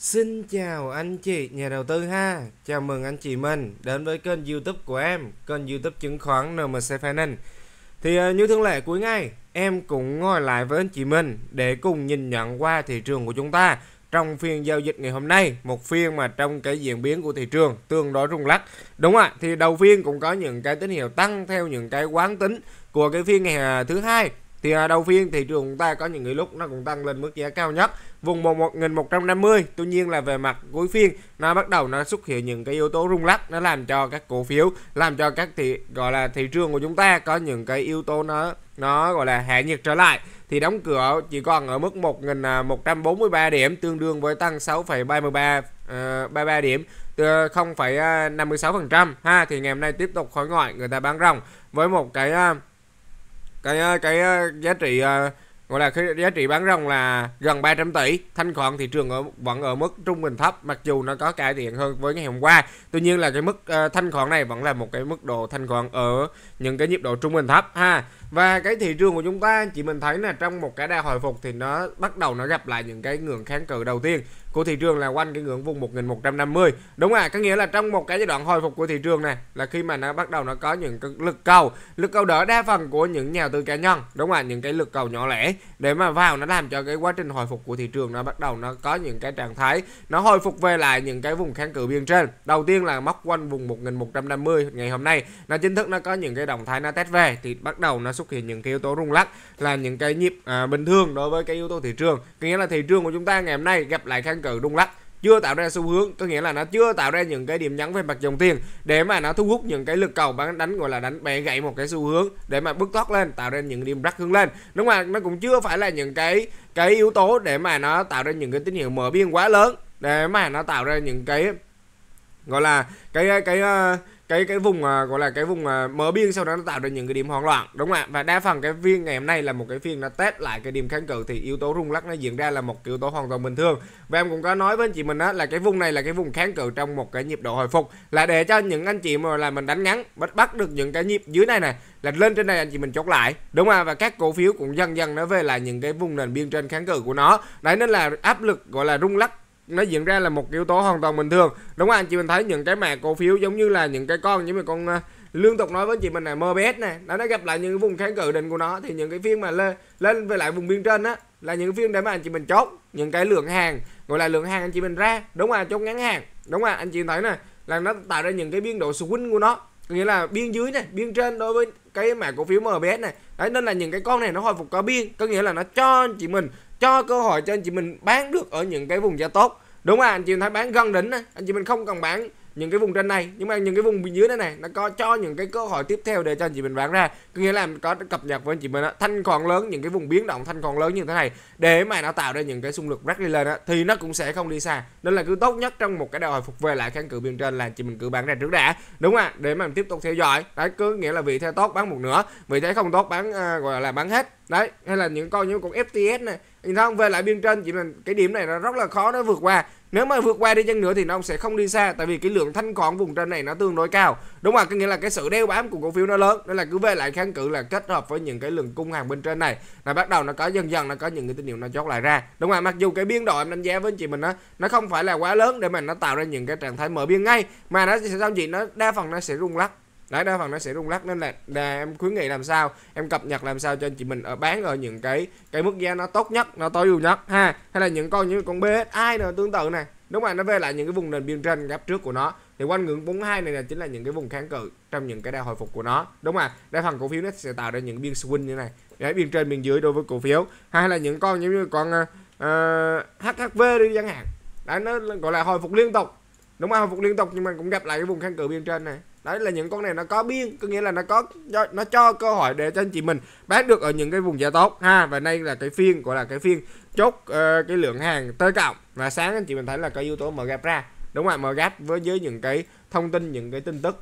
Xin chào anh chị nhà đầu tư ha Chào mừng anh chị mình đến với kênh youtube của em Kênh youtube chứng khoán NMC Finance Thì ờ, như thường lệ cuối ngày Em cũng ngồi lại với anh chị mình Để cùng nhìn nhận qua thị trường của chúng ta Trong phiên giao dịch ngày hôm nay Một phiên mà trong cái diễn biến của thị trường Tương đối rung lắc Đúng ạ, thì đầu phiên cũng có những cái tín hiệu tăng Theo những cái quán tính của cái phiên ngày ờ, thứ hai thì à, đầu phiên thị trường ta có những người lúc nó cũng tăng lên mức giá cao nhất vùng 1150 tuy nhiên là về mặt cuối phiên nó bắt đầu nó xuất hiện những cái yếu tố rung lắc nó làm cho các cổ phiếu làm cho các thị gọi là thị trường của chúng ta có những cái yếu tố nó nó gọi là hạ nhiệt trở lại thì đóng cửa chỉ còn ở mức 1143 à, điểm tương đương với tăng 6,33 uh, 33 điểm từ 0,56% à, ha thì ngày hôm nay tiếp tục khói ngoại người ta bán ròng với một cái uh, cái ờ, cái ờ, giá trị ờ, gọi là cái giá trị bán ròng là gần 300 tỷ thanh khoản thị trường ở vẫn ở mức trung bình thấp mặc dù nó có cải thiện hơn với ngày hôm qua tuy nhiên là cái mức uh, thanh khoản này vẫn là một cái mức độ thanh khoản ở những cái nhịp độ trung bình thấp ha và cái thị trường của chúng ta chị mình thấy là trong một cái đà hồi phục thì nó bắt đầu nó gặp lại những cái ngưỡng kháng cự đầu tiên của thị trường là quanh cái ngưỡng vùng 1150 đúng à có nghĩa là trong một cái giai đoạn hồi phục của thị trường này là khi mà nó bắt đầu nó có những cái lực cầu lực cầu đỡ đa phần của những nhà tư cá nhân đúng à những cái lực cầu nhỏ lẻ để mà vào nó làm cho cái quá trình hồi phục của thị trường nó bắt đầu nó có những cái trạng thái nó hồi phục về lại những cái vùng kháng cự biên trên đầu tiên là móc quanh vùng 1150 ngày hôm nay nó chính thức nó có những cái động thái nó test về thì bắt đầu nó xuất hiện những cái yếu tố rung lắc là những cái nhịp à, bình thường đối với cái yếu tố thị trường có nghĩa là thị trường của chúng ta ngày hôm nay gặp lại kháng căn cự rung lắc chưa tạo ra xu hướng có nghĩa là nó chưa tạo ra những cái điểm nhấn về mặt dòng tiền để mà nó thu hút những cái lực cầu bán đánh gọi là đánh bẻ gãy một cái xu hướng để mà bước thoát lên tạo ra những điểm rắc hướng lên đúng không nó cũng chưa phải là những cái cái yếu tố để mà nó tạo ra những cái tín hiệu mở biên quá lớn để mà nó tạo ra những cái gọi là cái cái, cái ờ, cái cái vùng à, gọi là cái vùng à, mở biên sau đó nó tạo ra những cái điểm hoảng loạn đúng không ạ và đa phần cái phiên ngày hôm nay là một cái phiên nó test lại cái điểm kháng cự thì yếu tố rung lắc nó diễn ra là một yếu tố hoàn toàn bình thường và em cũng có nói với anh chị mình á là cái vùng này là cái vùng kháng cự trong một cái nhịp độ hồi phục là để cho những anh chị mà là mình đánh ngắn bắt bắt được những cái nhịp dưới này này là lên trên này anh chị mình chốt lại đúng không ạ và các cổ phiếu cũng dần dần nó về lại những cái vùng nền biên trên kháng cự của nó đấy nên là áp lực gọi là rung lắc nó diễn ra là một yếu tố hoàn toàn bình thường đúng không anh chị mình thấy những cái mã cổ phiếu giống như là những cái con những mà con uh, ờ, liên tục nói với chị mình là MBS này nó đã gặp lại những vùng kháng cự định của nó thì những cái phiên mà lên lên về lại vùng biên trên á là những phiên để mà anh chị mình chốt những cái lượng hàng gọi là lượng hàng anh chị mình ra đúng không chốt ngắn hàng đúng không anh chị thấy này là nó tạo ra những cái biên độ swing của nó nghĩa là biên dưới này biên trên đối với cái mã cổ phiếu MBS này đấy nên là những cái con này nó hồi phục cả biên có nghĩa là nó cho anh chị mình cho cơ hội cho anh chị mình bán được ở những cái vùng giá tốt đúng à anh chị thấy bán gần đỉnh anh chị mình không cần bán những cái vùng trên này nhưng mà những cái vùng bên dưới đây này nó có cho những cái cơ hội tiếp theo để cho anh chị mình bán ra có nghĩa là có cập nhật với anh chị mình đó, thanh khoản lớn những cái vùng biến động thanh khoản lớn như thế này để mà nó tạo ra những cái xung lực rắc đi lên đó, thì nó cũng sẽ không đi xa nên là cứ tốt nhất trong một cái đà hồi phục về lại kháng cự biên trên là anh chị mình cứ bán ra trước đã đúng ạ để mà mình tiếp tục theo dõi đấy cứ nghĩa là vị thế tốt bán một nửa vị thế không tốt bán à, gọi là bán hết đấy hay là những con như con FTS này thì nó không về lại biên trên chỉ là cái điểm này nó rất là khó nó vượt qua nếu mà vượt qua đi chăng nữa thì nó sẽ không đi xa tại vì cái lượng thanh khoản vùng trên này nó tương đối cao đúng không có nghĩa là cái sự đeo bám của cổ phiếu nó lớn nên là cứ về lại kháng cự là kết hợp với những cái lượng cung hàng bên trên này là bắt đầu nó có dần dần nó có những cái tín hiệu nó chốt lại ra đúng không mặc dù cái biên độ em đánh giá với anh chị mình nó nó không phải là quá lớn để mà nó tạo ra những cái trạng thái mở biên ngay mà nó sẽ sao gì nó đa phần nó sẽ rung lắc đấy đa phần nó sẽ rung lắc nên là, là em khuyến nghị làm sao em cập nhật làm sao cho anh chị mình ở bán ở những cái cái mức giá nó tốt nhất nó tối ưu nhất ha hay là những con như con BSI nữa tương tự này đúng rồi nó về lại những cái vùng nền biên trên gấp trước của nó thì quanh ngưỡng 42 này là chính là những cái vùng kháng cự trong những cái đà hồi phục của nó đúng không ạ đa phần cổ phiếu nó sẽ tạo ra những biên swing như này đấy biên trên biên dưới đối với cổ phiếu hay là những con giống như con uh, ờ, ờ, HHV đi chẳng hạn đấy nó gọi là hồi phục liên tục đúng không hồi phục liên tục nhưng mà cũng gặp lại cái vùng kháng cự biên trên này đấy là những con này nó có biên có nghĩa là nó có nó cho cơ hội để cho anh chị mình bán được ở những cái vùng giá tốt ha và đây là cái phiên gọi là cái phiên chốt uh, cái lượng hàng tới cộng và sáng anh chị mình thấy là có yếu tố mở gap ra đúng không ạ mở gap với dưới những cái thông tin những cái tin tức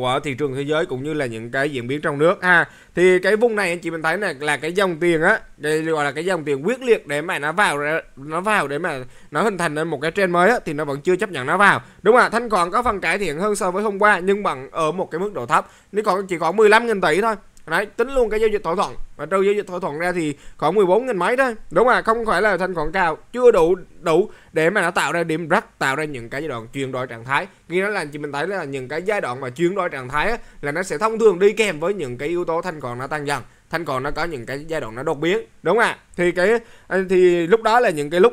của thị trường thế giới cũng như là những cái diễn biến trong nước ha à, thì cái vùng này anh chị mình thấy này là cái dòng tiền á đây gọi là cái dòng tiền quyết liệt để mà nó vào nó vào để mà nó hình thành lên một cái trend mới á, thì nó vẫn chưa chấp nhận nó vào đúng không ạ thanh khoản có phần cải thiện hơn so với hôm qua nhưng bằng ở một cái mức độ thấp nếu còn chỉ có 15.000 tỷ thôi đấy tính luôn cái giao dịch thỏa thuận và trừ giao dịch thỏa thuận ra thì khoảng 14 nghìn mấy đó đúng mà không phải là thanh khoản cao chưa đủ đủ để mà nó tạo ra điểm rắc tạo ra những cái giai đoạn chuyển đổi trạng thái khi nó là chị mình thấy là những cái giai đoạn mà chuyển đổi trạng thái á, là nó sẽ thông thường đi kèm với những cái yếu tố thanh khoản nó tăng dần thanh khoản nó có những cái giai đoạn nó đột biến đúng không ạ à? thì cái à, thì lúc đó là những cái lúc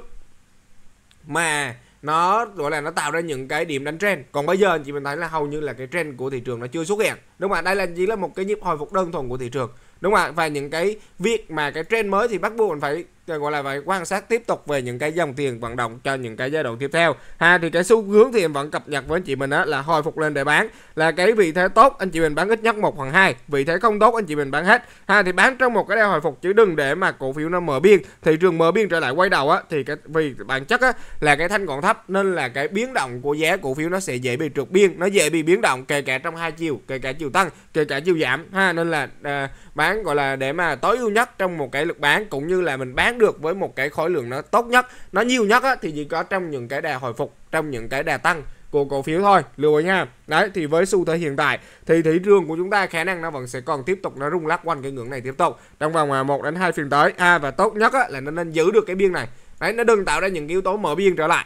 mà nó gọi là nó tạo ra những cái điểm đánh trend còn bây giờ anh chị mình thấy là hầu như là cái trend của thị trường nó chưa xuất hiện đúng không ạ đây là chỉ là một cái nhịp hồi phục đơn thuần của thị trường đúng không ạ và những cái việc mà cái trend mới thì bắt buộc mình phải gọi là vậy quan sát tiếp tục về những cái dòng tiền vận động cho những cái giai đoạn tiếp theo ha thì cái xu hướng thì em vẫn cập nhật với anh chị mình á là hồi phục lên để bán là cái vị thế tốt anh chị mình bán ít nhất một phần hai vị thế không tốt anh chị mình bán hết ha thì bán trong một cái đeo hồi phục chứ đừng để mà cổ phiếu nó mở biên thị trường mở biên trở lại quay đầu á thì cái vì bản chất á là cái thanh còn thấp nên là cái biến động của giá cổ phiếu nó sẽ dễ bị trượt biên nó dễ bị biến động kể cả trong hai chiều kể cả chiều tăng kể cả chiều giảm ha nên là à, bán gọi là để mà tối ưu nhất trong một cái lực bán cũng như là mình bán bán được với một cái khối lượng nó tốt nhất nó nhiều nhất á, thì chỉ có trong những cái đà hồi phục trong những cái đà tăng của cổ phiếu thôi lưu ý nha đấy thì với xu thế hiện tại thì thị trường của chúng ta khả năng nó vẫn sẽ còn tiếp tục nó rung lắc quanh cái ngưỡng này tiếp tục trong vòng 1 à, đến 2 phiên tới à, và tốt nhất á, là nó nên giữ được cái biên này đấy nó đừng tạo ra những yếu tố mở biên trở lại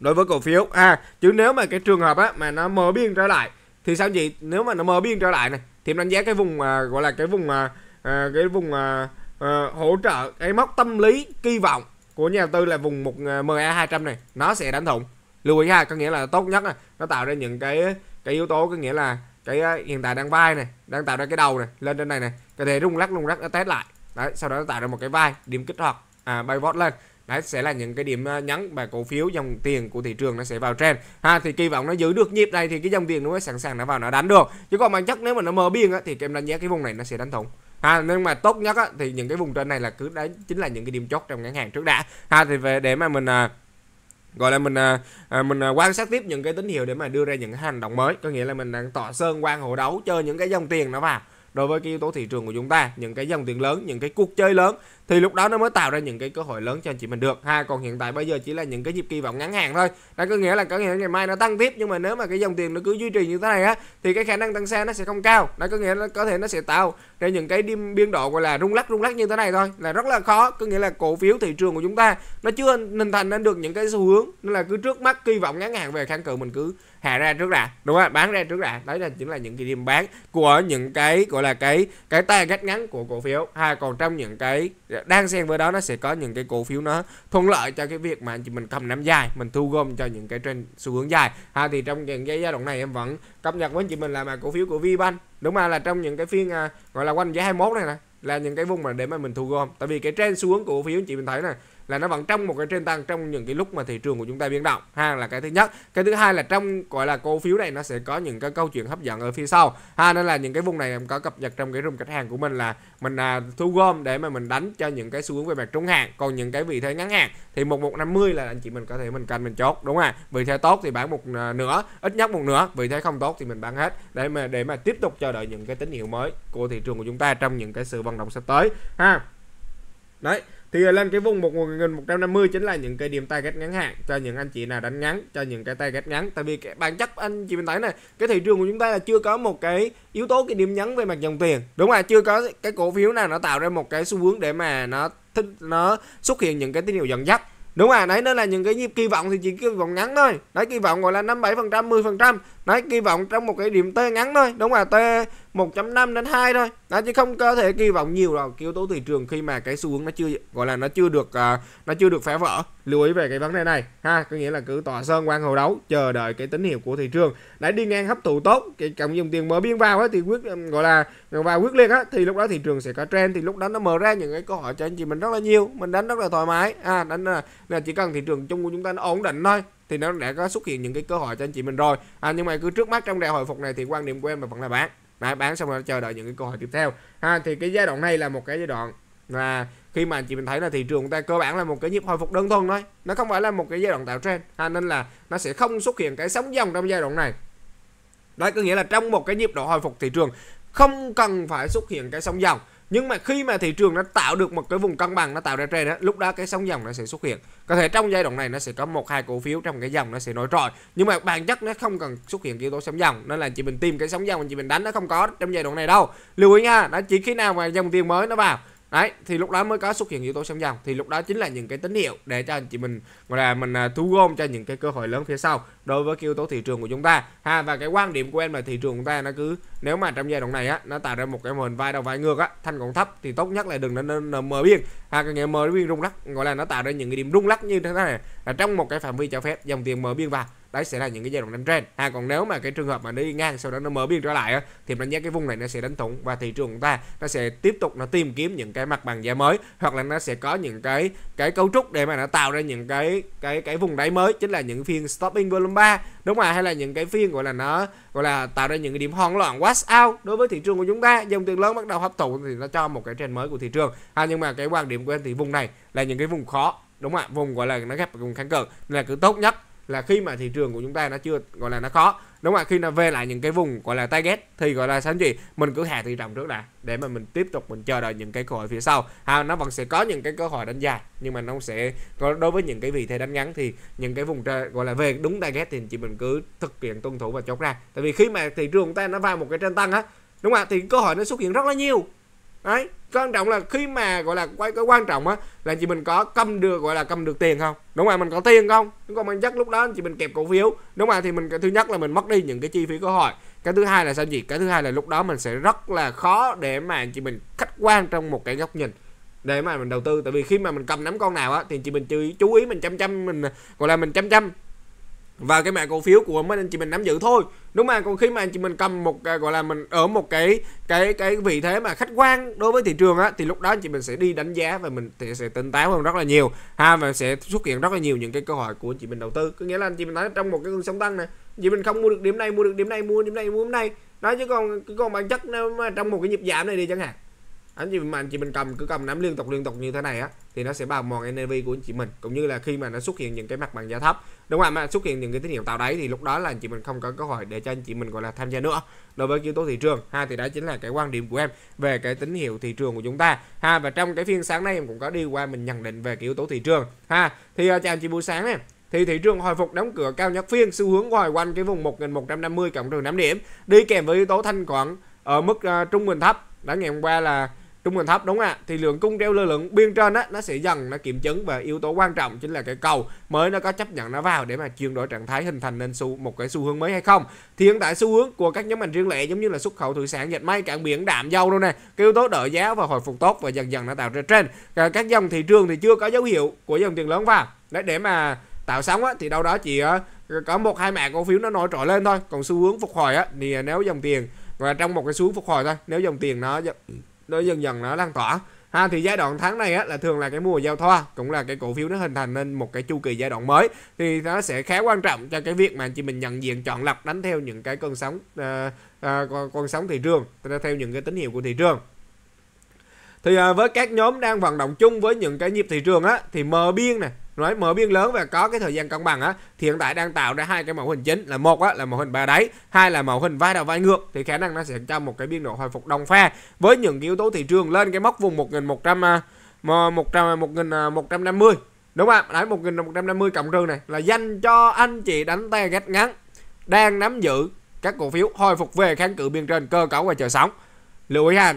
đối với cổ phiếu à chứ nếu mà cái trường hợp á mà nó mở biên trở lại thì sao gì nếu mà nó mở biên trở lại này thì đánh giá cái vùng à, gọi là cái vùng à, à, cái vùng à, uh, hỗ trợ cái mốc tâm lý kỳ vọng của nhà đầu tư là vùng một ờ, MA e 200 này nó sẽ đánh thủng lưu ý ha có nghĩa là tốt nhất này. nó tạo ra những cái cái yếu tố có nghĩa là cái ờ, hiện tại đang vai này đang tạo ra cái đầu này lên trên này này có thể rung lắc rung lắc nó test lại đấy sau đó nó tạo ra một cái vai điểm kích hoạt à, bay vót lên đấy sẽ là những cái điểm nhấn và cổ phiếu dòng tiền của thị trường nó sẽ vào trend ha thì kỳ vọng nó giữ được nhịp này thì cái dòng tiền nó mới sẵn sàng nó vào nó đánh được chứ còn bản chất nếu mà nó mở biên á, thì kem đánh giá cái vùng này nó sẽ đánh thủng ha nhưng mà tốt nhất á, thì những cái vùng trên này là cứ đấy chính là những cái điểm chốt trong ngắn hàng trước đã ha thì về để mà mình à, gọi là mình à, à, mình à, quan sát tiếp những cái tín hiệu để mà đưa ra những hành động mới có nghĩa là mình đang tỏ sơn quan hộ đấu chơi những cái dòng tiền nó vào đối với cái yếu tố thị trường của chúng ta những cái dòng tiền lớn những cái cuộc chơi lớn thì lúc đó nó mới tạo ra những cái cơ hội lớn cho anh chị mình được ha còn hiện tại bây giờ chỉ là những cái nhịp kỳ vọng ngắn hạn thôi đó có nghĩa là có nghĩa là ngày mai nó tăng tiếp nhưng mà nếu mà cái dòng tiền nó cứ duy trì như thế này á thì cái khả năng tăng xe nó sẽ không cao nó có nghĩa là có thể nó sẽ tạo ra những cái đêm biên độ gọi là rung lắc rung lắc như thế này thôi là rất là khó có nghĩa là cổ phiếu thị trường của chúng ta nó chưa hình thành nên được những cái xu hướng nên là cứ trước mắt kỳ vọng ngắn hạn về kháng cự mình cứ hạ ra trước đã đúng không bán ra trước đã đấy là chính là những cái điểm bán của những cái gọi là cái cái tay cắt ngắn của cổ phiếu ha còn trong những cái đang xen với đó nó sẽ có những cái cổ phiếu nó thuận lợi cho cái việc mà anh chị mình cầm nắm dài mình thu gom cho những cái trên xu hướng dài ha thì trong những cái giai đoạn này em vẫn cập nhật với anh chị mình là mà cổ phiếu của Vbank đúng không là trong những cái phiên à, gọi là quanh giá 21 này nè là những cái vùng mà để mà mình thu gom tại vì cái trend xuống của cổ phiếu anh chị mình thấy này là nó vẫn trong một cái trên tăng trong những cái lúc mà thị trường của chúng ta biến động ha là cái thứ nhất cái thứ hai là trong gọi là cổ phiếu này nó sẽ có những cái câu chuyện hấp dẫn ở phía sau ha nên là những cái vùng này em có cập nhật trong cái room khách hàng của mình là mình à, thu gom để mà mình đánh cho những cái xu hướng về mặt trung hạn còn những cái vị thế ngắn hạn thì một một năm mươi là anh chị mình có thể mình canh mình chốt đúng không ạ vị thế tốt thì bán một à, nửa ít nhất một nửa vị thế không tốt thì mình bán hết để mà để mà tiếp tục chờ đợi những cái tín hiệu mới của thị trường của chúng ta trong những cái sự vận động sắp tới ha đấy thì lên cái vùng 1 gần 150 chính là những cái điểm target ngắn hạn cho những anh chị nào đánh ngắn cho những cái target ngắn tại vì cái bản chất anh chị mình thấy này cái thị trường của chúng ta là chưa có một cái yếu tố cái điểm nhấn về mặt dòng tiền đúng là chưa có cái cổ phiếu nào nó tạo ra một cái xu hướng để mà nó thích nó xuất hiện những cái tín hiệu dẫn dắt đúng à đấy nên là những cái nhịp kỳ vọng thì chỉ kỳ vọng ngắn thôi đấy kỳ vọng gọi là năm bảy phần trăm mười phần trăm Đấy, kỳ vọng trong một cái điểm T ngắn thôi, đúng là T 1.5 đến 2 thôi. Đó chứ không có thể kỳ vọng nhiều vào yếu tố thị trường khi mà cái xu hướng nó chưa gọi là nó chưa được uh, nó chưa được phá vỡ. Lưu ý về cái vấn đề này ha, có nghĩa là cứ tỏa sơn quan hồ đấu, chờ đợi cái tín hiệu của thị trường. Đấy đi ngang hấp thụ tốt, cái cộng dòng tiền mở biên vào ấy, thì quyết gọi là vào quyết liệt á thì lúc đó thị trường sẽ có trend thì lúc đó nó mở ra những cái câu hỏi cho anh chị mình rất là nhiều, mình đánh rất là thoải mái. À đánh là, là chỉ cần thị trường chung của chúng ta nó ổn định thôi thì nó đã có xuất hiện những cái cơ hội cho anh chị mình rồi à, nhưng mà cứ trước mắt trong đại hồi phục này thì quan điểm của em vẫn là bán Đấy, bán xong rồi chờ đợi những cái cơ hội tiếp theo ha thì cái giai đoạn này là một cái giai đoạn là khi mà anh chị mình thấy là thị trường ta cơ bản là một cái nhịp hồi phục đơn thuần thôi nó không phải là một cái giai đoạn tạo trend ha nên là nó sẽ không xuất hiện cái sóng dòng trong giai đoạn này đó có nghĩa là trong một cái nhịp độ hồi phục thị trường không cần phải xuất hiện cái sóng dòng nhưng mà khi mà thị trường nó tạo được một cái vùng cân bằng nó tạo ra trend đó lúc đó cái sóng dòng nó sẽ xuất hiện có thể trong giai đoạn này nó sẽ có một hai cổ phiếu trong cái dòng nó sẽ nổi trội nhưng mà bản chất nó không cần xuất hiện yếu tố sóng dòng nên là chị mình tìm cái sóng dòng chị mình đánh nó không có trong giai đoạn này đâu lưu ý nha nó chỉ khi nào mà dòng tiền mới nó vào đấy thì lúc đó mới có xuất hiện yếu tố sóng dòng thì lúc đó chính là những cái tín hiệu để cho anh chị mình gọi là mình à, thu gom cho những cái cơ hội lớn phía sau đối với cái yếu tố thị trường của chúng ta ha và cái quan điểm của em là thị trường của chúng ta nó cứ nếu mà trong giai đoạn này á nó tạo ra một cái mô hình vai đầu vai ngược á thanh còn thấp thì tốt nhất là đừng nên mở biên ha cái nghĩa mở biên rung lắc gọi là nó tạo ra những cái điểm rung lắc như thế này là trong một cái phạm vi cho phép dòng tiền mở biên vào đấy sẽ là những cái giai đoạn đánh trend ha à, còn nếu mà cái trường hợp mà nó đi ngang sau đó nó mở biên trở lại á, thì đánh giá cái vùng này nó sẽ đánh thủng và thị trường của ta nó sẽ tiếp tục nó tìm kiếm những cái mặt bằng giá mới hoặc là nó sẽ có những cái cái cấu trúc để mà nó tạo ra những cái cái cái vùng đáy mới chính là những phiên stopping volume 3 đúng mà hay là những cái phiên gọi là nó gọi là tạo ra những cái điểm hoang loạn wash out đối với thị trường của chúng ta dòng tiền lớn bắt đầu hấp thụ thì nó cho một cái trend mới của thị trường à, nhưng mà cái quan điểm của anh thì vùng này là những cái vùng khó đúng không ạ vùng gọi là nó gặp vùng kháng cự là cứ tốt nhất là khi mà thị trường của chúng ta nó chưa gọi là nó khó đúng không ạ khi nó về lại những cái vùng gọi là target thì gọi là sao gì mình cứ hạ thị trọng trước đã để mà mình tiếp tục mình chờ đợi những cái cơ hội phía sau ha nó vẫn sẽ có những cái cơ hội đánh dài nhưng mà nó sẽ có đối với những cái vị thế đánh ngắn thì những cái vùng gọi là về đúng target thì chỉ mình cứ thực hiện tuân thủ và chốt ra tại vì khi mà thị trường của ta nó vào một cái trên tăng á đúng không ạ thì cơ hội nó xuất hiện rất là nhiều đấy quan trọng là khi mà gọi là quay cái quan trọng á là chị mình có cầm được gọi là cầm được tiền không đúng rồi mình có tiền không đúng không mình chắc lúc đó chị mình kẹp cổ phiếu đúng rồi thì mình cái thứ nhất là mình mất đi những cái chi phí cơ hội cái thứ hai là sao gì cái thứ hai là lúc đó mình sẽ rất là khó để mà chị mình khách quan trong một cái góc nhìn để mà mình đầu tư tại vì khi mà mình cầm nắm con nào á thì chị mình chú ý, chú ý mình chăm chăm mình gọi là mình chăm chăm và cái mã cổ phiếu của mấy anh chị mình nắm giữ thôi đúng mà còn khi mà anh chị mình cầm một à, gọi là mình ở một cái cái cái vị thế mà khách quan đối với thị trường á thì lúc đó anh chị mình sẽ đi đánh giá và mình thì sẽ tỉnh táo hơn rất là nhiều ha và sẽ xuất hiện rất là nhiều những cái cơ hội của anh chị mình đầu tư có nghĩa là anh chị mình nói trong một cái cơn sóng tăng này chị mình không mua được điểm này mua được điểm này mua điểm này mua điểm này nói chứ còn còn bản chất mà trong một cái nhịp giảm này đi chẳng hạn anh chị mà anh chị mình cầm cứ cầm nắm liên tục liên tục như thế này á thì nó sẽ bào mòn energy của anh chị mình cũng như là khi mà nó xuất hiện những cái mặt bằng giá thấp đúng không mà xuất hiện những cái tín hiệu tạo đáy thì lúc đó là anh chị mình không có cơ hội để cho anh chị mình gọi là tham gia nữa đối với yếu tố thị trường ha thì đó chính là cái quan điểm của em về cái tín hiệu thị trường của chúng ta ha và trong cái phiên sáng nay em cũng có đi qua mình nhận định về cái yếu tố thị trường ha thì uh, chào anh chị buổi sáng này thì thị trường hồi phục đóng cửa cao nhất phiên xu hướng ngoài quanh cái vùng 1150 cộng trừ 5 điểm đi kèm với yếu tố thanh khoản ở mức uh, trung bình thấp đã ngày hôm qua là trung bình thấp đúng không ạ thì lượng cung treo lơ lửng biên trên á nó sẽ dần nó kiểm chứng và yếu tố quan trọng chính là cái cầu mới nó có chấp nhận nó vào để mà chuyển đổi trạng thái hình thành nên xu một cái xu hướng mới hay không thì hiện tại xu hướng của các nhóm ngành riêng lẻ giống như là xuất khẩu thủy sản dệt may cảng biển đạm dâu đâu nè cái yếu tố đợi giá và hồi phục tốt và dần dần nó tạo ra trên các dòng thị trường thì chưa có dấu hiệu của dòng tiền lớn vào đấy để mà tạo sóng á thì đâu đó chỉ ờ, có một hai mã cổ phiếu nó nổi trội lên thôi còn xu hướng phục hồi á thì nếu dòng tiền và trong một cái xu hướng phục hồi thôi nếu dòng tiền nó nó dần dần nó lan tỏa ha thì giai đoạn tháng này á, là thường là cái mùa giao thoa cũng là cái cổ phiếu nó hình thành nên một cái chu kỳ giai đoạn mới thì nó sẽ khá quan trọng cho cái việc mà chị mình nhận diện chọn lọc đánh theo những cái cơn sóng à, à, con, con sóng thị trường theo những cái tín hiệu của thị trường thì à, với các nhóm đang vận động chung với những cái nhịp thị trường á thì mờ biên này nói mở biên lớn và có cái thời gian công bằng á thì hiện tại đang tạo ra hai cái mẫu hình chính là một á là mẫu hình ba đáy hai là mẫu hình vai đầu vai ngược thì khả năng nó sẽ cho một cái biên độ hồi phục đồng pha với những yếu tố thị trường lên cái mốc vùng 1100 100 1150 đúng không ạ đấy 1150 cộng trừ này là dành cho anh chị đánh tay gạch ngắn đang nắm giữ các cổ phiếu hồi phục về kháng cự biên trên cơ cấu và chờ sóng lưu ý ha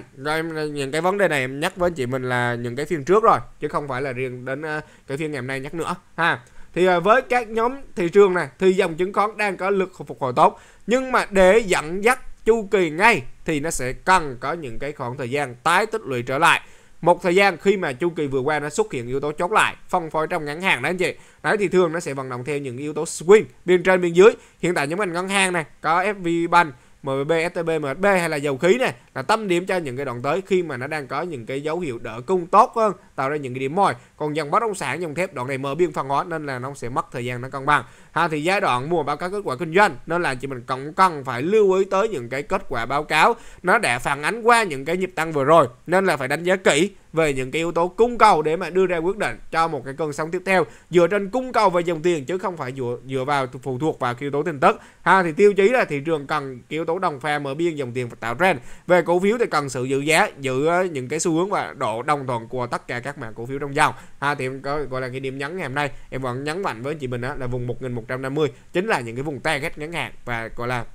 những cái vấn đề này em nhắc với chị mình là những cái phiên trước rồi chứ không phải là riêng đến ờ, cái phiên ngày hôm nay nhắc nữa ha thì ờ, với các nhóm thị trường này thì dòng chứng khoán đang có lực phục hồi tốt nhưng mà để dẫn dắt chu kỳ ngay thì nó sẽ cần có những cái khoảng thời gian tái tích lũy trở lại một thời gian khi mà chu kỳ vừa qua nó xuất hiện yếu tố chốt lại phân phối trong ngắn hàng đấy anh chị đấy thì thường nó sẽ vận động theo những yếu tố swing bên trên bên dưới hiện tại những ngành ngân hàng này có FV Bank MBB, STB, MHB hay là dầu khí này là tâm điểm cho những cái đoạn tới khi mà nó đang có những cái dấu hiệu đỡ cung tốt hơn tạo ra những cái điểm mồi còn dòng bất động sản dòng thép đoạn này mở biên phân hóa nên là nó sẽ mất thời gian nó cân bằng ha thì giai đoạn mua báo cáo kết quả kinh doanh nên là chị mình cũng cần phải lưu ý tới những cái kết quả báo cáo nó đã phản ánh qua những cái nhịp tăng vừa rồi nên là phải đánh giá kỹ về những cái yếu tố cung cầu để mà đưa ra quyết định cho một cái cơn sóng tiếp theo dựa trên cung cầu về dòng tiền chứ không phải dựa dựa vào phụ thuộc vào yếu tố tin tức ha thì tiêu chí là thị trường cần yếu tố đồng pha mở biên dòng tiền và tạo trend về cổ phiếu thì cần sự giữ giá giữ ờ, những cái xu hướng và độ đồng thuận của tất cả các mã cổ phiếu trong dòng ha thì em có gọi là cái điểm nhấn ngày hôm nay em vẫn nhấn mạnh với chị mình đó là vùng 1150 chính là những cái vùng target ngắn hạn và gọi là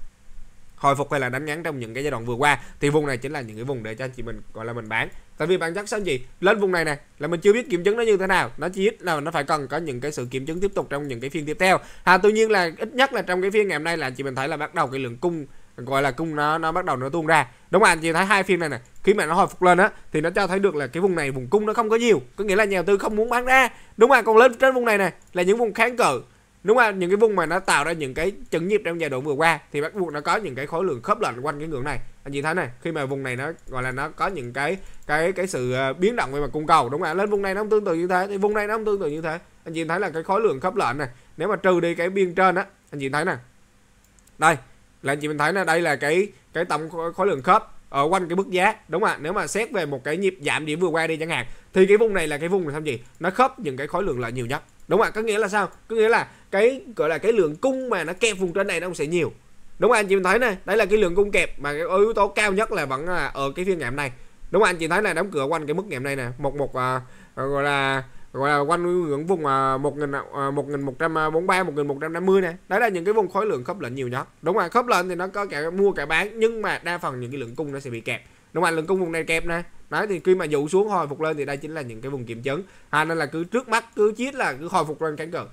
hồi phục hay là đánh ngắn trong những cái giai đoạn vừa qua thì vùng này chính là những cái vùng để cho anh chị mình gọi là mình bán tại vì bản chất sao gì lên vùng này này là mình chưa biết kiểm chứng nó như thế nào nó chỉ ít là nó phải cần có những cái sự kiểm chứng tiếp tục trong những cái phiên tiếp theo à tuy nhiên là ít nhất là trong cái phiên ngày hôm nay là chị mình thấy là bắt đầu cái lượng cung gọi là cung nó nó bắt đầu nó tuôn ra đúng không anh chị thấy hai phiên này này khi mà nó hồi phục lên á thì nó cho thấy được là cái vùng này vùng cung nó không có nhiều có nghĩa là nhà đầu tư không muốn bán ra đúng không còn lên trên vùng này này là những vùng kháng cự đúng không những cái vùng mà nó tạo ra những cái chấn nhịp trong giai đoạn vừa qua thì bắt buộc nó có những cái khối lượng khớp lệnh quanh cái ngưỡng này anh chị thấy này khi mà vùng này nó gọi là nó có những cái cái cái sự ờ, biến động về mặt cung cầu đúng không ạ lên vùng này nó không tương tự như thế thì vùng này nó không tương tự như thế anh chị thấy là cái khối lượng khớp lệnh này nếu mà trừ đi cái biên trên á anh chị thấy nè đây là anh chị mình thấy là đây là cái cái tổng khối lượng khớp ở quanh cái mức giá đúng không ạ nếu mà xét về một cái nhịp giảm điểm vừa qua đi chẳng hạn thì cái vùng này là cái vùng làm gì nó khớp những cái khối lượng lợi nhiều nhất đúng không ạ có nghĩa là sao có nghĩa là cái gọi là cái lượng cung mà nó kẹp vùng trên này nó cũng sẽ nhiều đúng không anh chị mình thấy này đấy là cái lượng cung kẹp mà cái yếu tố cao nhất là vẫn là ở cái phiên ngày hôm nay đúng không anh chị thấy là đóng cửa quanh cái mức ngày hôm nay nè một một à, à gọi là gọi là quanh ngưỡng vùng à, một nghìn à, một nghìn một trăm bốn ba một nghìn một trăm năm mươi này đấy là những cái vùng khối lượng khớp lệnh nhiều nhất đúng rồi khớp lệnh thì nó có cả mua cả bán nhưng mà đa phần những cái lượng cung nó sẽ bị kẹp đúng không lượng cung vùng này kẹp nè đấy thì khi mà dụ xuống hồi phục lên thì đây chính là những cái vùng kiểm chứng à, nên là cứ trước mắt cứ chiết là cứ hồi phục lên cánh cờ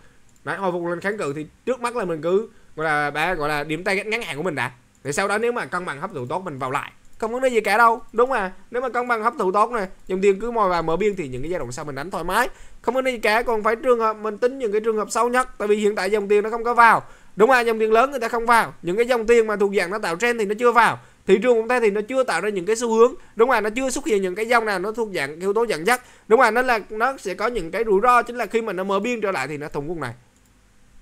đấy hồi phục lên kháng cự thì trước mắt là mình cứ gọi là ba gọi là điểm tay ngắn hạn của mình đã thì sau đó nếu mà cân bằng hấp thụ tốt mình vào lại không vấn đề gì cả đâu đúng mà nếu mà cân bằng hấp thụ tốt này dòng tiền cứ mò vào mở biên thì những cái giai đoạn sau mình đánh thoải mái không vấn đề gì cả còn phải trường hợp mình tính những cái trường hợp sâu nhất tại vì hiện tại dòng tiền nó không có vào đúng mà dòng tiền lớn người ta không vào những cái dòng tiền mà thuộc dạng nó tạo trend thì nó chưa vào thị trường chúng ta thì nó chưa tạo ra những cái xu hướng đúng là nó chưa xuất hiện những cái dòng nào nó thuộc dạng yếu tố dẫn dắt đúng là nó là nó sẽ có những cái rủi ro chính là khi mà nó mở biên trở lại thì nó thùng quân này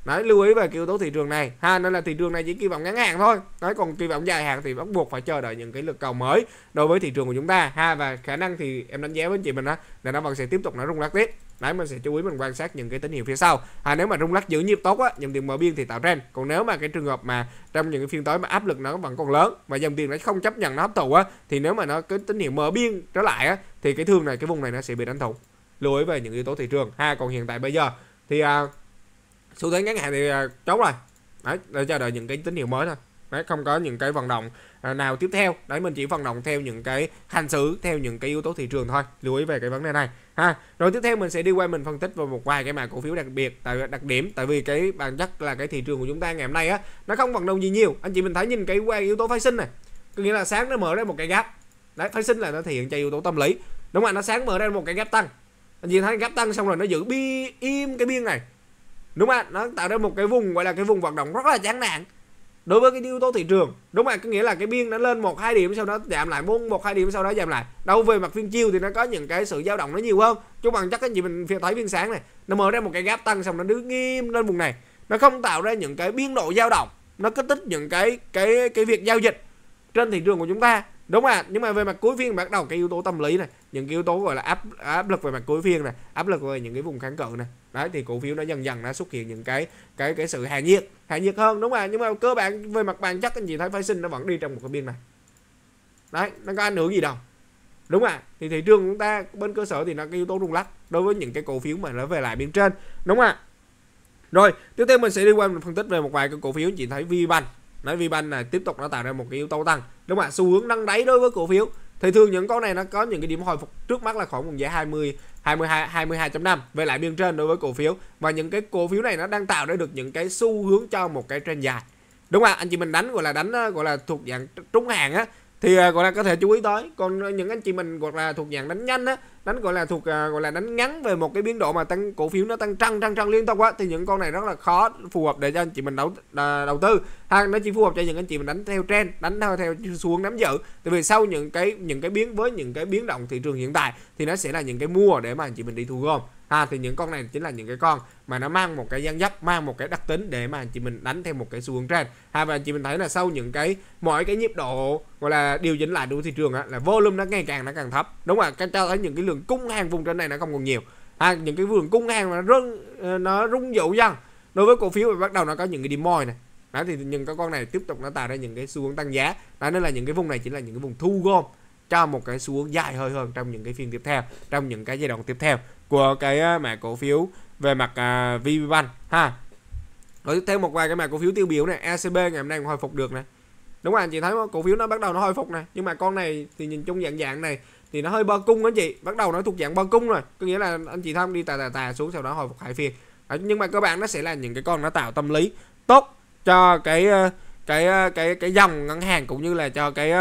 đấy lưu ý về cái yếu tố thị trường này ha nên là thị trường này chỉ kỳ vọng ngắn hạn thôi đấy còn kỳ vọng dài hạn thì bắt buộc phải chờ đợi những cái lực cầu mới đối với thị trường của chúng ta ha và khả năng thì em đánh giá với anh chị mình á là nó vẫn sẽ tiếp tục nó rung lắc tiếp đấy mình sẽ chú ý mình quan sát những cái tín hiệu phía sau ha nếu mà rung lắc giữ nhịp tốt á dòng tiền mở biên thì tạo trend còn nếu mà cái trường hợp mà trong những cái phiên tối mà áp lực nó vẫn còn lớn và dòng tiền nó không chấp nhận nó hấp thụ á thì nếu mà nó cái tín hiệu mở biên trở lại á thì cái thương này cái vùng này nó sẽ bị đánh thụ lưu ý về những yếu tố thị trường ha còn hiện tại bây giờ thì à, xu thế ngắn hạn thì à, chốt rồi đấy để chờ đợi những cái tín hiệu mới thôi đấy không có những cái vận động à, nào tiếp theo đấy mình chỉ vận động theo những cái hành xử theo những cái yếu tố thị trường thôi lưu ý về cái vấn đề này ha rồi tiếp theo mình sẽ đi qua mình phân tích vào một vài cái mã cổ phiếu đặc biệt tại đặc điểm tại vì cái bản chất là cái thị trường của chúng ta ngày hôm nay á nó không vận động gì nhiều anh chị mình thấy nhìn cái qua yếu tố phái sinh này có nghĩa là sáng nó mở ra một cái gap đấy phái sinh là nó thể hiện cho yếu tố tâm lý đúng không nó sáng mở ra một cái gap tăng anh chị thấy gap tăng xong rồi nó giữ bi im cái biên này đúng không ạ nó tạo ra một cái vùng gọi là cái vùng hoạt động rất là chán nản đối với cái yếu tố thị trường đúng không ạ có nghĩa là cái biên nó lên một hai điểm sau đó giảm lại muốn một hai điểm sau đó giảm lại đâu về mặt phiên chiều thì nó có những cái sự dao động nó nhiều hơn chúng bằng chắc cái gì mình thấy phiên sáng này nó mở ra một cái gap tăng xong nó đứng nghiêm lên vùng này nó không tạo ra những cái biên độ dao động nó kích thích những cái cái cái việc giao dịch trên thị trường của chúng ta đúng ạ à, nhưng mà về mặt cuối phiên bắt đầu cái yếu tố tâm lý này những cái yếu tố gọi là áp áp lực về mặt cuối phiên này áp lực về những cái vùng kháng cự này đấy thì cổ phiếu nó dần dần nó xuất hiện những cái cái cái sự hạ nhiệt hạ nhiệt hơn đúng ạ à, nhưng mà cơ bản về mặt bản chất anh chị thấy phái sinh nó vẫn đi trong một cái biên này đấy nó có ảnh hưởng gì đâu đúng ạ à. thì thị trường chúng ta bên cơ sở thì nó cái yếu tố rung lắc đối với những cái cổ phiếu mà nó về lại bên trên đúng ạ à. rồi tiếp theo mình sẽ đi qua mình phân tích về một vài cái cổ phiếu anh chị thấy vi banh nói VBank là tiếp tục nó tạo ra một cái yếu tố tăng đúng không ạ xu hướng nâng đáy đối với cổ phiếu thì thường những con này nó có những cái điểm hồi phục trước mắt là khoảng vùng giá 20 22 22.5 về lại biên trên đối với cổ phiếu và những cái cổ phiếu này nó đang tạo ra được những cái xu hướng cho một cái trend dài đúng không ạ anh chị mình đánh gọi là đánh gọi là thuộc dạng trúng hàng á thì uh, gọi là có thể chú ý tới còn những anh chị mình gọi là thuộc dạng đánh nhanh á đánh gọi là thuộc uh, gọi là đánh ngắn về một cái biến độ mà tăng cổ phiếu nó tăng trăng trăng trăng liên tục quá thì những con này rất là khó phù hợp để cho anh chị mình đầu à, đầu tư ha nó chỉ phù hợp cho những anh chị mình đánh theo trend đánh theo theo xuống nắm giữ tại vì sau những cái những cái biến với những cái biến động thị trường hiện tại thì nó sẽ là những cái mua để mà anh chị mình đi thu gom ha à, thì những con này chính là những cái con mà nó mang một cái gian dấp mang một cái đặc tính để mà anh chị mình đánh theo một cái xu hướng trend ha à, và anh chị mình thấy là sau những cái mỗi cái nhịp độ gọi là điều chỉnh lại đủ thị trường á là volume nó ngày càng nó càng thấp đúng không ạ các cho thấy những cái lượng cung hàng vùng trên này nó không còn nhiều ha à, những cái vùng cung hàng ờ, nó rung nó rung dụ dân đối với cổ phiếu thì bắt đầu nó có những cái điểm mồi này đó thì những cái con này tiếp tục nó tạo ra những cái xu hướng tăng giá đó nên là những cái vùng này chỉ là những cái vùng thu gom cho một cái xu hướng dài hơi hơn trong những cái phiên tiếp theo trong những cái giai đoạn tiếp theo của cái à, mã cổ phiếu về mặt uh, VPBank ha rồi tiếp theo một vài cái mã cổ phiếu tiêu biểu này ECB ngày hôm nay cũng hồi phục được này đúng không anh chị thấy không cổ phiếu nó bắt đầu nó hồi phục này nhưng mà con này thì nhìn chung dạng dạng này thì nó hơi bơ cung đó chị bắt đầu nó thuộc dạng bơ cung rồi có nghĩa là anh chị tham đi tà tà tà xuống sau đó hồi phục hai phiên à, nhưng mà các bạn nó sẽ là những cái con nó tạo tâm lý tốt cho cái à, cái cái cái, cái dòng ngân hàng cũng như là cho cái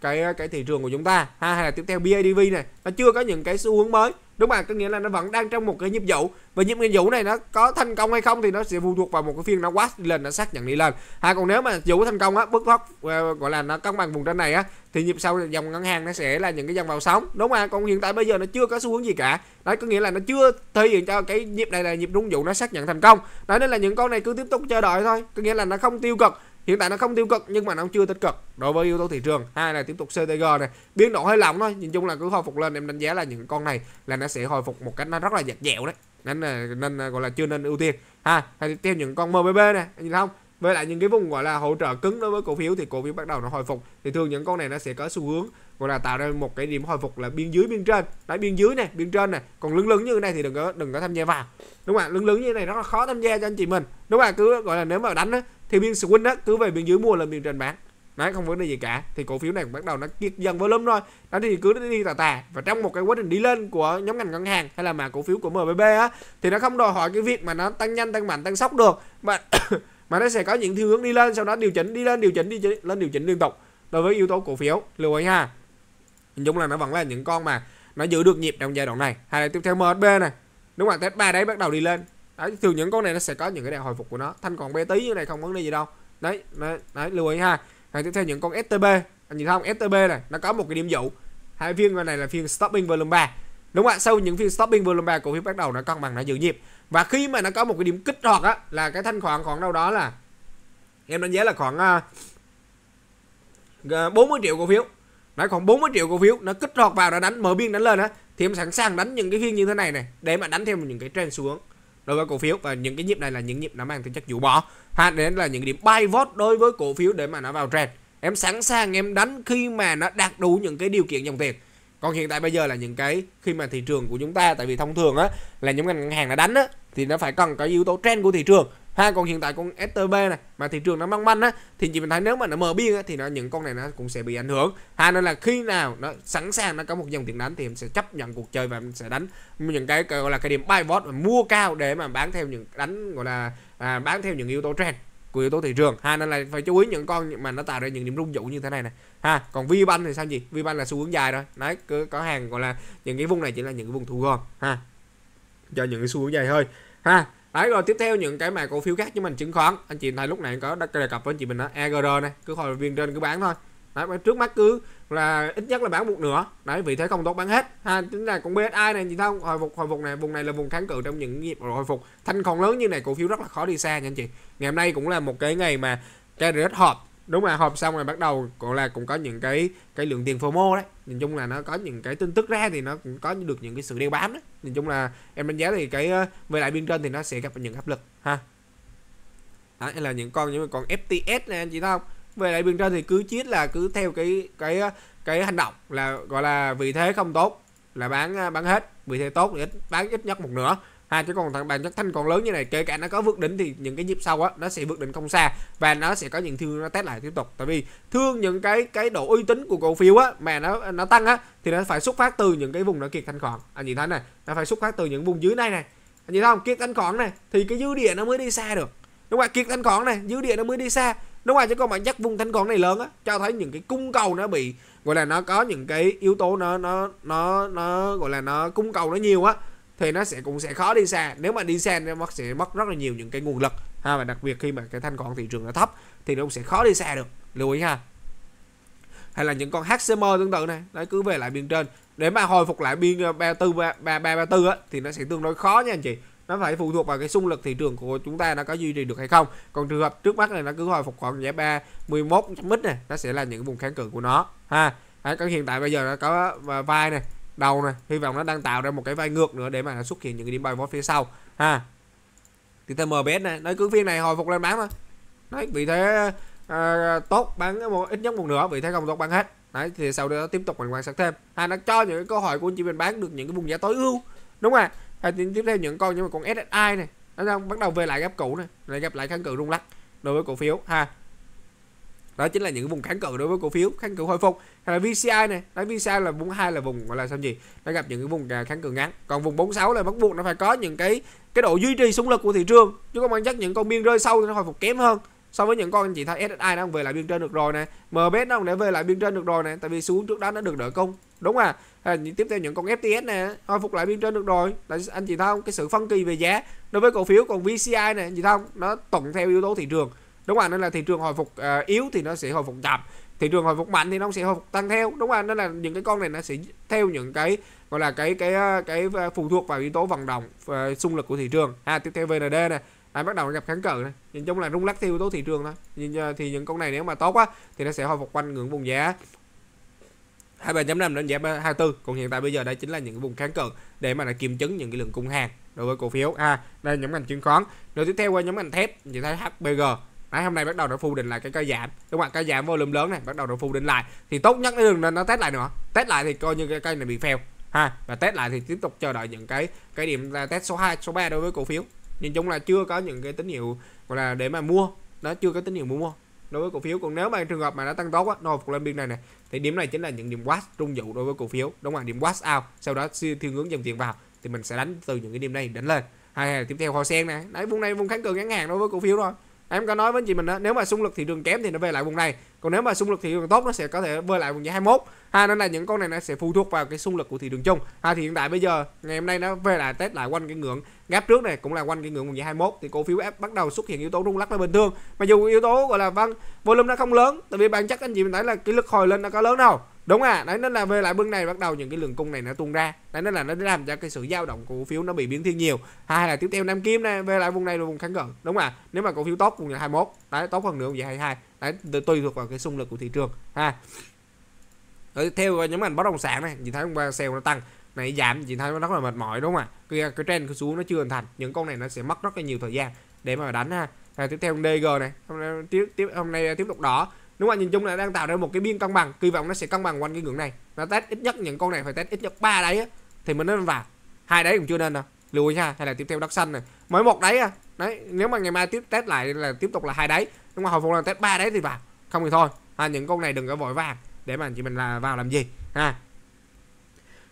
cái cái thị trường của chúng ta ha hay là tiếp theo BIDV này nó chưa có những cái xu hướng mới đúng không có nghĩa là nó vẫn đang trong một cái nhịp dụ và nhịp nghiên dụ này nó có thành công hay không thì nó sẽ phụ thuộc vào một cái phiên nó quát đi lên nó xác nhận đi lên ha còn nếu mà dụ thành công á bước thoát ờ, gọi là nó cân bằng vùng trên này á thì nhịp sau dòng ngân hàng nó sẽ là những cái dòng vào sóng đúng không còn hiện tại bây giờ nó chưa có xu hướng gì cả đấy có nghĩa là nó chưa thể hiện cho cái nhịp này là nhịp rung dụ nó xác nhận thành công đó nên là những con này cứ tiếp tục chờ đợi thôi có nghĩa là nó không tiêu cực hiện tại nó không tiêu cực nhưng mà nó chưa tích cực đối với yếu tố thị trường hai là tiếp tục CTG này biến đổi hơi lỏng thôi nhìn chung là cứ hồi phục lên em đánh giá là những con này là nó sẽ hồi phục một cách nó rất là dạt dẻo đấy nên là nên là gọi là chưa nên ưu tiên ha hay theo những con MBB này nhìn không với lại những cái vùng gọi là hỗ trợ cứng đối với cổ phiếu thì cổ phiếu bắt đầu nó hồi phục thì thường những con này nó sẽ có xu hướng gọi là tạo ra một cái điểm hồi phục là biên dưới biên trên đấy biên dưới này biên trên này còn lưng lưng như thế này thì đừng có đừng có tham gia vào đúng không ạ lưng lưng như thế này rất là khó tham gia cho anh chị mình đúng không ạ cứ gọi là nếu mà đánh á thì biên swing á cứ về biên dưới mua là biên trên bán đấy không vấn đề gì cả thì cổ phiếu này bắt đầu nó kiệt dần volume rồi đó thì cứ đi tà tà và trong một cái quá trình đi lên của nhóm ngành ngân hàng hay là mà cổ phiếu của MBB á thì nó không đòi hỏi cái việc mà nó tăng nhanh tăng mạnh tăng sốc được mà mà nó sẽ có những thiên hướng đi lên sau đó điều chỉnh đi lên điều chỉnh đi lên, điều chỉnh liên tục đối với yếu tố cổ phiếu lưu ý ha hình dung là nó vẫn là những con mà nó giữ được nhịp trong giai đoạn này hay là tiếp theo MSB này đúng không ạ test ba đấy bắt đầu đi lên đấy thường những con này nó sẽ có những cái đèo hồi phục của nó thanh còn bé tí như này không vấn đề gì đâu đấy đấy, đấy lưu ý ha hàng tiếp theo những con STB anh nhìn không STB này nó có một cái điểm dụ hai phiên này là phiên stopping volume 3 đúng không ạ sau những phiên stopping volume 3 cổ phiếu bắt đầu nó cân bằng nó giữ nhịp và khi mà nó có một cái điểm kích hoạt á là cái thanh khoản khoảng đâu đó là em đánh giá là khoảng uh, à, 40 triệu cổ phiếu nói khoảng 40 triệu cổ phiếu nó kích hoạt vào nó đánh mở biên đánh lên á thì em sẵn sàng đánh những cái phiên như thế này này để mà đánh theo những cái trend xuống đối với cổ phiếu và những cái nhịp này là những nhịp nó mang tính chất rũ bỏ ha đến là những điểm bay vót đối với cổ phiếu để mà nó vào trend em sẵn sàng em đánh khi mà nó đạt đủ những cái điều kiện dòng tiền còn hiện tại bây giờ là những cái khi mà thị trường của chúng ta tại vì thông thường á là những ngành hàng đã đánh á thì nó phải cần có yếu tố trend của thị trường ha còn hiện tại con STB này mà thị trường nó mong manh á thì chị mình thấy nếu mà nó mở biên á thì nó những con này nó cũng sẽ bị ảnh hưởng ha nên là khi nào nó sẵn sàng nó có một dòng tiền đánh thì em sẽ chấp nhận cuộc chơi và em sẽ đánh những cái gọi là cái điểm buy vót và mua cao để mà bán theo những đánh gọi là à, bán theo những yếu tố trend của yếu tố thị trường ha nên là phải chú ý những con mà nó tạo ra những điểm rung dụ như thế này này ha còn vbank thì sao gì vbank là xu hướng dài rồi đấy cứ có hàng gọi là những cái vùng này chỉ là những cái vùng thu gom ha cho những cái xu hướng dài hơi ha đấy rồi tiếp theo những cái mà cổ phiếu khác như mình chứng khoán anh chị thấy lúc này có đã đề cập với anh chị mình đó EGR này cứ hồi viên trên cứ bán thôi đấy trước mắt cứ là ít nhất là bán một nửa đấy vì thế không tốt bán hết ha chính là cũng BSI này chị không hồi phục hồi phục này vùng này là vùng kháng cự trong những nhịp hồi phục thanh còn lớn như này cổ phiếu rất là khó đi xa nha anh chị ngày hôm nay cũng là một cái ngày mà cái rất họp đúng là họp xong rồi bắt đầu còn là cũng có những cái cái lượng tiền FOMO đấy nhìn chung là nó có những cái tin tức ra thì nó cũng có được những cái sự đeo bám đấy nhìn chung là em đánh giá thì cái ờ, về lại biên trên thì nó sẽ gặp những áp lực ha đó, hay là những con những con FTS này anh chị thấy không về lại biên trên thì cứ chiết là cứ theo cái cái ờ, cái hành động là gọi là vị thế không tốt là bán ờ, bán hết vị thế tốt thì ít bán ít nhất một nửa hai cái còn thằng bàn chắc thanh còn lớn như này kể cả nó có vượt đỉnh thì những cái nhịp sau á nó sẽ vượt đỉnh không xa và nó sẽ có những thương nó test lại tiếp tục tại vì thương những cái cái độ uy tín của cổ phiếu á mà nó nó tăng á thì nó phải xuất phát từ những cái vùng nó kiệt thanh khoản anh nhìn thấy này nó phải xuất phát từ những vùng dưới này này anh nhìn thấy không kiệt thanh khoản này thì cái dư địa nó mới đi xa được đúng không kiệt thanh khoản này dư địa nó mới đi xa đúng không chứ còn bạn dắt vùng thanh khoản này lớn á cho thấy những cái cung cầu nó bị gọi là nó có những cái yếu tố nó nó nó nó gọi là nó cung cầu nó nhiều á thì nó sẽ cũng sẽ khó đi xa nếu mà đi xa nó mất sẽ mất rất là nhiều những cái nguồn lực ha và đặc biệt khi mà cái thanh khoản thị trường nó thấp thì nó cũng sẽ khó đi xa được lưu ý ha hay là những con HCM tương tự này nó cứ về lại biên trên để mà hồi phục lại biên ờ, ba tư ba ba ba tư thì nó sẽ tương đối khó nha anh chị nó phải phụ thuộc vào cái xung lực thị trường của chúng ta nó có duy trì được hay không còn trường hợp trước mắt này nó cứ hồi phục khoảng giá ba 31 mít này nó sẽ là những vùng kháng cự của nó ha à, còn hiện tại bây giờ nó có ờ, vai này đầu này hy vọng nó đang tạo ra một cái vai ngược nữa để mà nó xuất hiện những cái điểm bài vót phía sau ha thì ta MBS này nói cứ phiên này hồi phục lên bán thôi đấy vì thế à, tốt bán một, ít nhất một nửa vì thế không tốt bán hết đấy thì sau đó tiếp tục mình quan sát thêm ha nó cho những cái cơ hội của anh chị mình bán được những cái vùng giá tối ưu đúng không ạ? thì tiếp theo những con như mà con SSI này nó đang bắt đầu về lại gấp cũ này lại gặp lại kháng cự rung lắc đối với cổ phiếu ha đó chính là những vùng kháng cự đối với cổ phiếu kháng cự hồi phục hay là VCI này đó VCI là vùng hai là vùng gọi là sao gì nó gặp những cái vùng kháng cự ngắn còn vùng 46 là bắt buộc nó phải có những cái cái độ duy trì súng lực của thị trường chứ không mang chắc những con biên rơi sâu thì nó hồi phục kém hơn so với những con anh chị thấy SSI nó về lại biên trên được rồi này MBS nó để về lại biên trên được rồi này tại vì xuống trước đó nó được đỡ cung đúng à hay là tiếp theo những con FTS này hồi phục lại biên trên được rồi là anh chị thấy không cái sự phân kỳ về giá đối với cổ phiếu còn VCI này anh chị thấy không nó tuần theo yếu tố thị trường đúng không nên là thị trường hồi phục uh, yếu thì nó sẽ hồi phục chậm thị trường hồi phục mạnh thì nó sẽ hồi phục tăng theo đúng không nên là những cái con này nó sẽ theo những cái gọi là cái cái à, cái à, phụ thuộc vào yếu tố vận động và xung lực của thị trường ha à, tiếp theo VND này lại bắt đầu gặp kháng cự này nhìn chung là rung lắc theo yếu tố thị trường thôi nhìn thì những con này nếu mà tốt quá thì nó sẽ hồi phục quanh ngưỡng vùng giá 23.5 đến giảm 24 còn hiện tại bây giờ đây chính là những vùng kháng cự để mà là kiểm chứng những cái lượng cung hàng đối với cổ phiếu ha à, đây nhóm ngành chứng khoán rồi tiếp theo qua nhóm ngành thép thì thấy HPG Đấy, hôm nay bắt đầu nó phụ định lại cái cây giảm đúng không ạ cây giảm volume lớn này bắt đầu nó phụ định lại thì tốt nhất nó đừng nên nó test lại nữa test lại thì coi như cái cây này bị fail ha và test lại thì tiếp tục chờ đợi những cái cái điểm là test số 2 số 3 đối với cổ phiếu nhìn chung là chưa có những cái tín hiệu gọi là để mà mua nó chưa có tín hiệu mua đối với cổ phiếu còn nếu mà trường hợp mà nó tăng tốt á nó phục lên biên này này thì điểm này chính là những điểm wash trung dụ đối với cổ phiếu đúng không ạ điểm wash out sau đó thiên hướng dòng tiền vào thì mình sẽ đánh từ những cái điểm này đánh lên hay là tiếp theo hoa sen này đấy vùng này vùng kháng cự ngắn hàng đối với cổ phiếu rồi em có nói với chị mình đó nếu mà xung lực thị trường kém thì nó về lại vùng này còn nếu mà xung lực thị trường tốt nó sẽ có thể bơi lại vùng giá 21 Hai nên là những con này nó sẽ phụ thuộc vào cái xung lực của thị trường chung ha thì hiện tại bây giờ ngày hôm nay nó về lại test lại quanh cái ngưỡng gáp trước này cũng là quanh cái ngưỡng vùng giá 21 thì cổ phiếu F bắt đầu xuất hiện yếu tố rung lắc là bình thường mặc dù yếu tố gọi là vâng volume nó không lớn tại vì bạn chắc anh chị mình thấy là cái lực hồi lên nó có lớn đâu đúng à đấy nó là về lại bưng này bắt đầu những cái lượng cung này nó tuôn ra đấy nó là nó làm cho cái sự dao động của cổ phiếu nó bị biến thiên nhiều hai là tiếp theo nam kim này về lại vùng này là vùng kháng cự đúng à nếu mà cổ phiếu tốt vùng 21 đấy tốt hơn nữa vùng 22 đấy tùy thuộc vào cái xung lực của thị trường ha đấy, theo nhóm ngành bất động sản này nhìn thấy hôm qua sale nó tăng này giảm nhìn thấy nó rất là mệt mỏi đúng không ạ à? cái, cái trend cái xuống nó chưa hình thành những con này nó sẽ mất rất là nhiều thời gian để mà đánh ha à, tiếp theo DG này hôm nay, tiếp tiếp hôm nay tiếp tục đỏ nếu mà nhìn chung là đang tạo ra một cái biên cân bằng kỳ vọng nó sẽ cân bằng quanh cái ngưỡng này nó test ít nhất những con này phải test ít nhất ba đấy á, thì mình nên vào hai đấy cũng chưa nên đâu lưu ý ha hay là tiếp theo đất xanh này mới một đấy à đấy nếu mà ngày mai tiếp test lại là tiếp tục là hai đấy nhưng mà hồi phục là test ba đấy thì vào không thì thôi ha, những con này đừng có vội vàng để mà chị mình là vào làm gì ha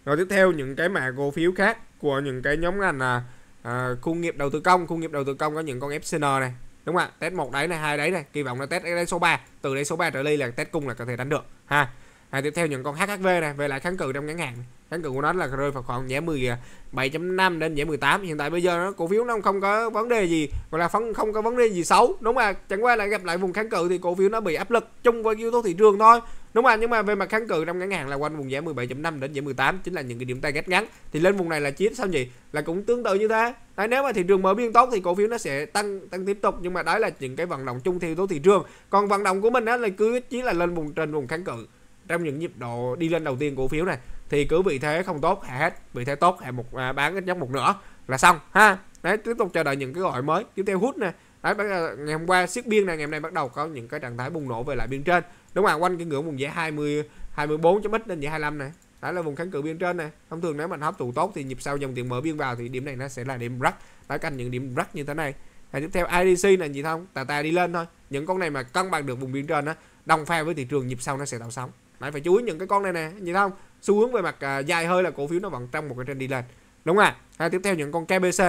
rồi tiếp theo những cái mã cổ phiếu khác của những cái nhóm ngành à, à, khu nghiệp đầu tư công khu nghiệp đầu tư công có những con FCN này đúng không ạ test một đáy này hai đáy này kỳ vọng là test đáy số 3 từ đấy số 3 trở lên là test cung là có thể đánh được ha và tiếp theo những con HHV này về lại kháng cự trong ngắn hạn kháng cự của nó là rơi vào khoảng nhẽ 17.5 à, đến nhẽ 18 hiện tại bây giờ nó cổ phiếu nó không có vấn đề gì và là không không có vấn đề gì xấu đúng không ạ chẳng qua là gặp lại vùng kháng cự thì cổ phiếu nó bị áp lực chung với yếu tố thị trường thôi đúng không nhưng mà về mặt kháng cự trong ngắn hạn là quanh vùng giá 17.5 đến giá 18 chính là những cái điểm target ngắn thì lên vùng này là chiếm sao gì là cũng tương tự như thế đấy, nếu mà thị trường mở biên tốt thì cổ phiếu nó sẽ tăng tăng tiếp tục nhưng mà đấy là những cái vận động chung theo yếu tố thị trường còn vận động của mình đó là cứ chỉ là lên vùng trên vùng kháng cự trong những nhịp độ đi lên đầu tiên cổ phiếu này thì cứ vị thế không tốt hạ hết vị thế tốt hạ một à, bán ít nhất một nửa là xong ha đấy tiếp tục chờ đợi những cái gọi mới tiếp theo hút nè đấy bắt ngày hôm qua siết biên này ngày hôm nay bắt đầu có những cái trạng thái bùng nổ về lại biên trên đúng không quanh cái ngưỡng vùng giá 20 24 chấm ít lên giá 25 này đó là vùng kháng cự biên trên này thông thường nếu mình hấp thụ tốt thì nhịp sau dòng tiền mở biên vào thì điểm này nó sẽ là điểm rắc đã canh những điểm rắc như thế này và tiếp theo IDC này gì không tà tà đi lên thôi những con này mà cân bằng được vùng biên trên đó đồng pha với thị trường nhịp sau nó sẽ tạo sóng lại phải chú ý những cái con này nè nhìn không xu hướng về mặt à, dài hơi là cổ phiếu nó vẫn trong một cái trend đi lên đúng không à? à tiếp theo những con KBC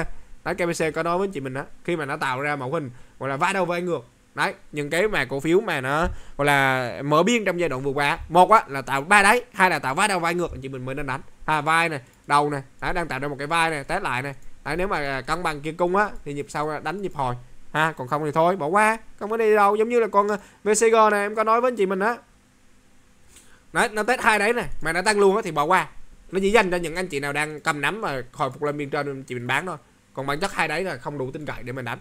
đấy KBC có nói với chị mình đó khi mà nó tạo ra mẫu hình gọi là vai đầu vai ngược đấy những cái mà cổ phiếu mà nó gọi là mở biên trong giai đoạn vừa qua một á là tạo ba đáy hai là tạo vai đầu vai ngược chị mình mới nên đánh à vai này đầu này đấy đang tạo ra một cái vai này test lại này đấy nếu mà à, cân bằng kia cung á thì nhịp sau đánh nhịp hồi ha còn không thì thôi bỏ qua không có đi đâu giống như là con à, VCG này em có nói với anh chị mình á nó nó test hai đấy này mà nó tăng luôn á thì bỏ qua nó chỉ dành cho những anh chị nào đang cầm nắm và hồi phục lên biên trên chị mình bán thôi còn bản chất hai đấy là không đủ tin cậy để mình đánh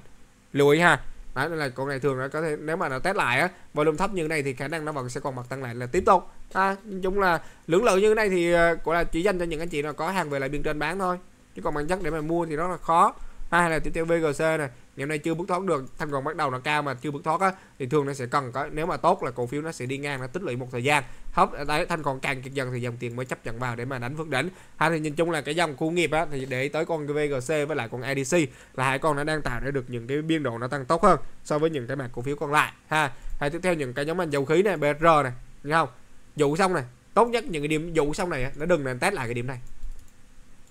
lưu ý ha đó nên là con này thường nó có thể nếu mà nó test lại á volume thấp như thế này thì khả năng nó vẫn sẽ còn mặt tăng lại là tiếp tục ha à, chung là lưỡng lự như thế này thì ờ, gọi là chỉ dành cho những anh chị nào có hàng về lại biên trên bán thôi chứ còn bản chất để mà mua thì rất là khó à, hay là tiếp theo VGC này ngày nay chưa bước thoát được thanh còn bắt đầu là cao mà chưa bước thoát á thì thường nó sẽ cần có nếu mà tốt là cổ phiếu nó sẽ đi ngang nó tích lũy một thời gian thấp à, đấy thanh còn càng kiệt dần thì dòng tiền mới chấp nhận vào để mà đánh vượt đỉnh hay thì nhìn chung là cái dòng khu nghiệp á thì để tới con VGC với lại con IDC là hai con nó đang tạo ra được những cái biên độ nó tăng tốt hơn so với những cái mảng cổ phiếu còn lại ha hay tiếp theo những cái nhóm ngành dầu khí này BR này nghe không dụ xong này tốt nhất những cái điểm dụ xong này nó đừng nên test lại cái điểm này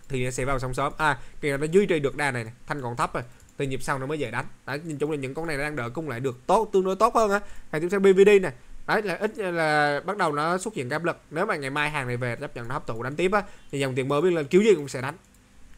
thì nó sẽ vào sóng sớm à kỳ nó duy trì được đà này, này thanh còn thấp rồi từ nhịp sau nó mới về đánh đấy nhìn chung là những con này đang đỡ cung lại được tốt tương đối tốt hơn á hàng tiếp theo bvd này đấy là ít là bắt đầu nó xuất hiện áp lực nếu mà ngày mai hàng này về chấp nhận nó hấp thụ đánh tiếp á thì dòng tiền mới biết là kiểu gì cũng sẽ đánh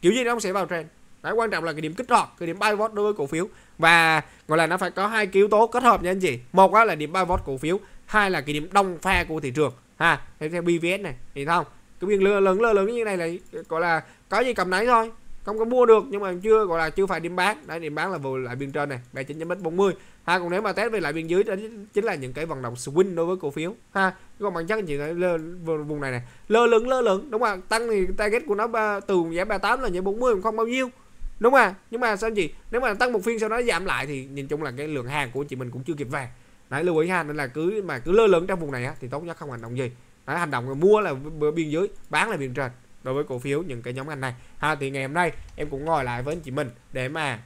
kiểu gì nó cũng sẽ vào trend đấy quan trọng là cái điểm kích hoạt cái điểm buy vote đối với cổ phiếu và gọi là nó phải có hai yếu tố kết hợp nha anh chị một á là điểm buy vote cổ phiếu hai là cái điểm đông pha của thị trường ha theo, theo bvs này thì không cái biên lớn lớn lớn như này là gọi là có gì cầm nấy thôi không có mua được nhưng mà chưa gọi là chưa phải điểm bán đấy điểm bán là vừa lại biên trên này về bốn mươi. ha còn nếu mà test về lại biên dưới đó chính là những cái vận động swing đối với cổ phiếu ha còn bản chất chị lơ vùng này này lơ lửng lơ lửng đúng không tăng thì target của nó từ giá 38 là những 40 không bao nhiêu đúng không nhưng mà sao chị nếu mà tăng một phiên sau đó giảm lại thì nhìn chung là cái lượng hàng của chị mình cũng chưa kịp về đấy lưu ý ha nên là cứ mà cứ lơ lửng trong vùng này á, thì tốt nhất không hành động gì đấy, hành động mua là biên dưới bán là biên trên đối với cổ phiếu những cái nhóm ngành này ha thì ngày hôm nay em cũng ngồi lại với anh chị mình để mà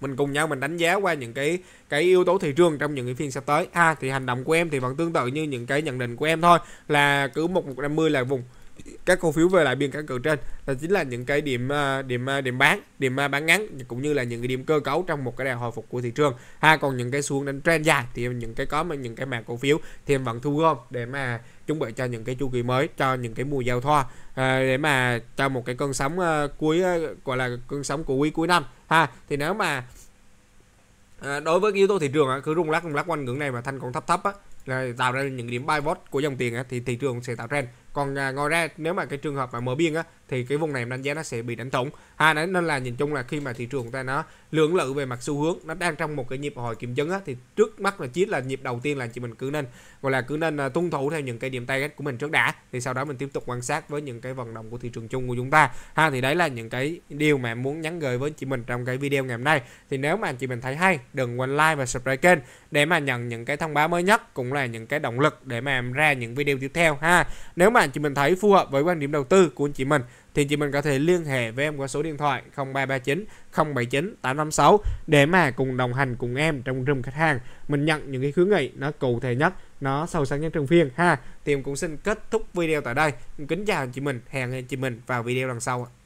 mình cùng nhau mình đánh giá qua những cái cái yếu tố thị trường trong những cái phiên sắp tới ha thì hành động của em thì vẫn tương tự như những cái nhận định của em thôi là cứ một một năm mươi là vùng các cổ phiếu về lại biên căn cự trên là chính là những cái điểm à, điểm à, điểm bán điểm à, bán ngắn cũng như là những cái điểm cơ cấu trong một cái đà hồi phục của thị trường ha còn những cái xuống đến trend dài thì những cái có mà những cái mảng cổ phiếu thì em vẫn thu gom để mà chuẩn bị cho những cái chu kỳ mới cho những cái mùa giao thoa để mà cho một cái cơn sóng cuối gọi là cơn sóng của quý cuối năm ha thì nếu mà đối với yếu tố thị trường cứ rung lắc rung lắc quanh ngưỡng này mà thanh còn thấp thấp á, tạo ra những điểm buy bot của dòng tiền thì thị trường sẽ tạo trend còn à, ngoài ra nếu mà cái trường hợp mà mở biên á thì cái vùng này đánh giá nó sẽ bị đánh thủng ha à, đấy nên là nhìn chung là khi mà thị trường của ta nó lưỡng lự về mặt xu hướng nó đang trong một cái nhịp hồi kiểm chứng á, thì trước mắt là chiết là nhịp đầu tiên là chị mình cứ nên gọi là cứ nên à, tuân thủ theo những cái điểm tay của mình trước đã thì sau đó mình tiếp tục quan sát với những cái vận động của thị trường chung của chúng ta ha thì đấy là những cái điều mà em muốn nhắn gửi với chị mình trong cái video ngày hôm nay thì nếu mà chị mình thấy hay đừng quên like và subscribe kênh để mà nhận những cái thông báo mới nhất cũng là những cái động lực để mà em ra những video tiếp theo ha nếu mà chị mình thấy phù hợp với quan điểm đầu tư của chị mình thì chị mình có thể liên hệ với em qua số điện thoại 0339 079 856 để mà cùng đồng hành cùng em trong room khách hàng mình nhận những cái khuyến nghị nó cụ thể nhất nó sâu sắc nhất trong phiên ha thì em cũng xin kết thúc video tại đây kính chào chị mình hẹn chị mình vào video lần sau ạ